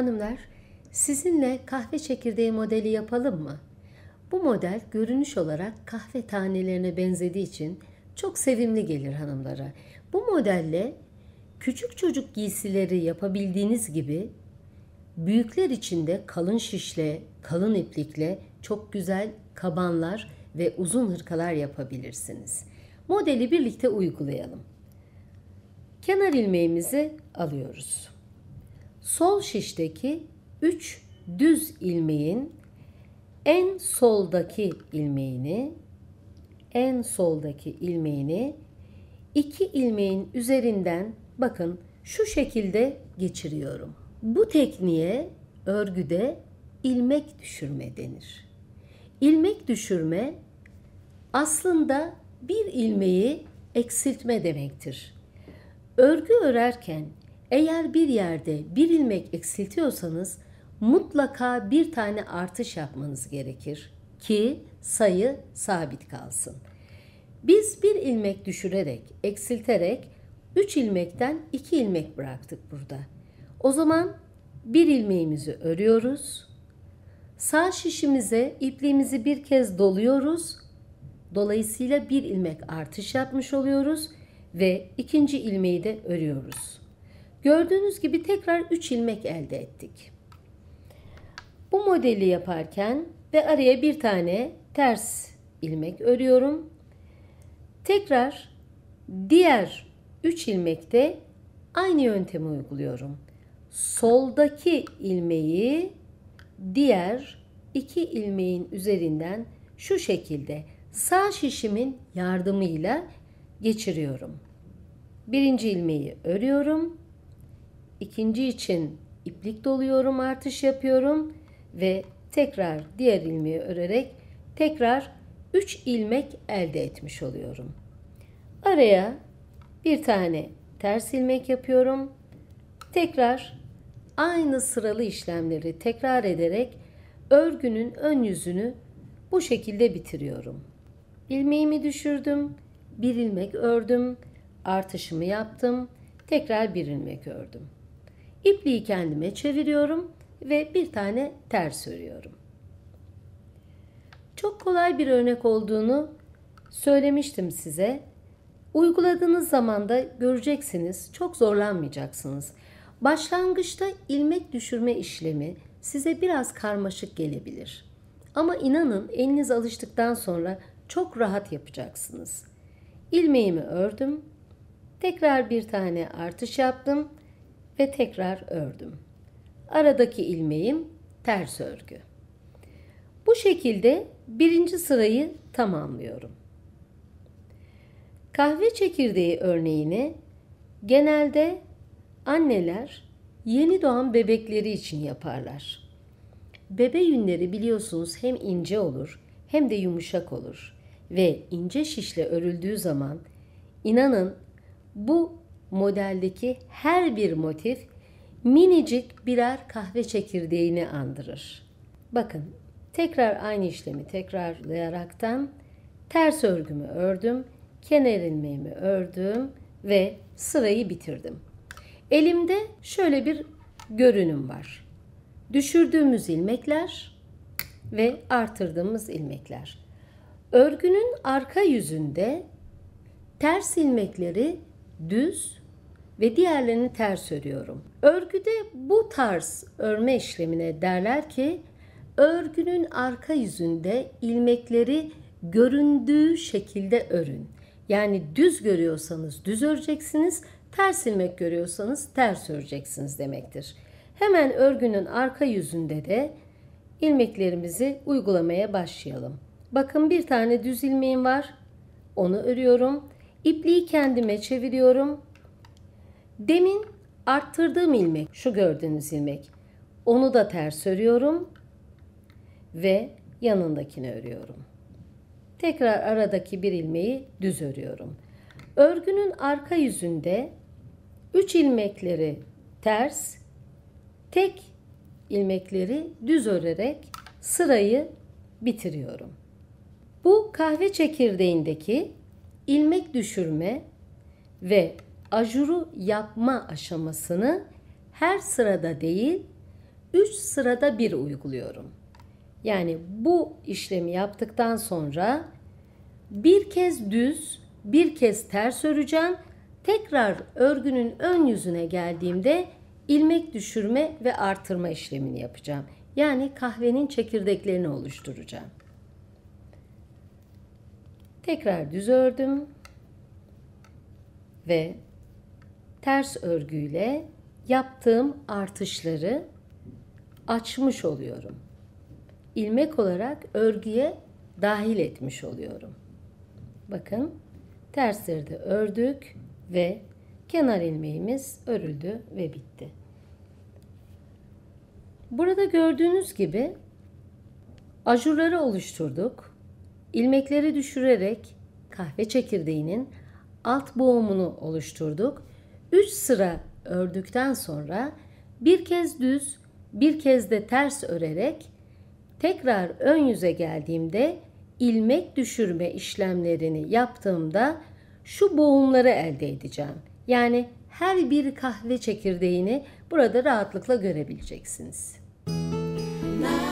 Hanımlar, sizinle kahve çekirdeği modeli yapalım mı? Bu model görünüş olarak kahve tanelerine benzediği için çok sevimli gelir hanımlara. Bu modelle küçük çocuk giysileri yapabildiğiniz gibi büyükler için de kalın şişle, kalın iplikle çok güzel kabanlar ve uzun hırkalar yapabilirsiniz. Modeli birlikte uygulayalım. Kenar ilmeğimizi alıyoruz. Sol şişteki 3 düz ilmeğin en soldaki ilmeğini en soldaki ilmeğini iki ilmeğin üzerinden bakın şu şekilde geçiriyorum. Bu tekniğe örgüde ilmek düşürme denir. İlmek düşürme aslında bir ilmeği eksiltme demektir. Örgü örerken eğer bir yerde bir ilmek eksiltiyorsanız mutlaka bir tane artış yapmanız gerekir ki sayı sabit kalsın. Biz bir ilmek düşürerek, eksilterek 3 ilmekten 2 ilmek bıraktık burada. O zaman bir ilmeğimizi örüyoruz. Sağ şişimize ipliğimizi bir kez doluyoruz. Dolayısıyla bir ilmek artış yapmış oluyoruz ve ikinci ilmeği de örüyoruz. Gördüğünüz gibi tekrar 3 ilmek elde ettik. Bu modeli yaparken ve araya bir tane ters ilmek örüyorum. Tekrar diğer 3 ilmekte aynı yöntemi uyguluyorum. Soldaki ilmeği diğer 2 ilmeğin üzerinden şu şekilde sağ şişimin yardımıyla geçiriyorum. Birinci ilmeği örüyorum ikinci için iplik doluyorum artış yapıyorum ve tekrar diğer ilmeği örerek tekrar 3 ilmek elde etmiş oluyorum. Araya bir tane ters ilmek yapıyorum. Tekrar aynı sıralı işlemleri tekrar ederek örgünün ön yüzünü bu şekilde bitiriyorum. İlmeğimi düşürdüm, bir ilmek ördüm, artışımı yaptım, tekrar bir ilmek ördüm. İpliği kendime çeviriyorum ve bir tane ters örüyorum. Çok kolay bir örnek olduğunu söylemiştim size. Uyguladığınız zaman da göreceksiniz, çok zorlanmayacaksınız. Başlangıçta ilmek düşürme işlemi size biraz karmaşık gelebilir. Ama inanın eliniz alıştıktan sonra çok rahat yapacaksınız. İlmeğimi ördüm. Tekrar bir tane artış yaptım ve tekrar ördüm. Aradaki ilmeğim ters örgü. Bu şekilde birinci sırayı tamamlıyorum. Kahve çekirdeği örneğini genelde anneler yeni doğan bebekleri için yaparlar. Bebe yünleri biliyorsunuz hem ince olur hem de yumuşak olur ve ince şişle örüldüğü zaman inanın bu modeldeki her bir motif minicik birer kahve çekirdeğini andırır. Bakın tekrar aynı işlemi tekrarlayaraktan ters örgümü ördüm, kenar ilmeğimi ördüm ve sırayı bitirdim. Elimde şöyle bir görünüm var. Düşürdüğümüz ilmekler ve artırdığımız ilmekler. Örgünün arka yüzünde ters ilmekleri düz ve diğerlerini ters örüyorum. Örgüde bu tarz örme işlemine derler ki örgünün arka yüzünde ilmekleri göründüğü şekilde örün. Yani düz görüyorsanız düz öreceksiniz, ters ilmek görüyorsanız ters öreceksiniz demektir. Hemen örgünün arka yüzünde de ilmeklerimizi uygulamaya başlayalım. Bakın bir tane düz ilmeğim var. Onu örüyorum. İpliği kendime çeviriyorum Demin arttırdığım ilmek, şu gördüğünüz ilmek. Onu da ters örüyorum ve yanındakini örüyorum. Tekrar aradaki bir ilmeği düz örüyorum. Örgünün arka yüzünde 3 ilmekleri ters, tek ilmekleri düz örerek sırayı bitiriyorum. Bu kahve çekirdeğindeki ilmek düşürme ve ajuru yapma aşamasını her sırada değil 3 sırada bir uyguluyorum. Yani bu işlemi yaptıktan sonra bir kez düz, bir kez ters öreceğim. Tekrar örgünün ön yüzüne geldiğimde ilmek düşürme ve artırma işlemini yapacağım. Yani kahvenin çekirdeklerini oluşturacağım. Tekrar düz ördüm ve ters örgüyle yaptığım artışları açmış oluyorum. İlmek olarak örgüye dahil etmiş oluyorum. Bakın tersleri de ördük ve kenar ilmeğimiz örüldü ve bitti. Burada gördüğünüz gibi ajurları oluşturduk. İlmekleri düşürerek kahve çekirdeğinin alt boğumunu oluşturduk 3 sıra ördükten sonra bir kez düz, bir kez de ters örerek tekrar ön yüze geldiğimde ilmek düşürme işlemlerini yaptığımda şu boğumları elde edeceğim. Yani her bir kahve çekirdeğini burada rahatlıkla görebileceksiniz. Müzik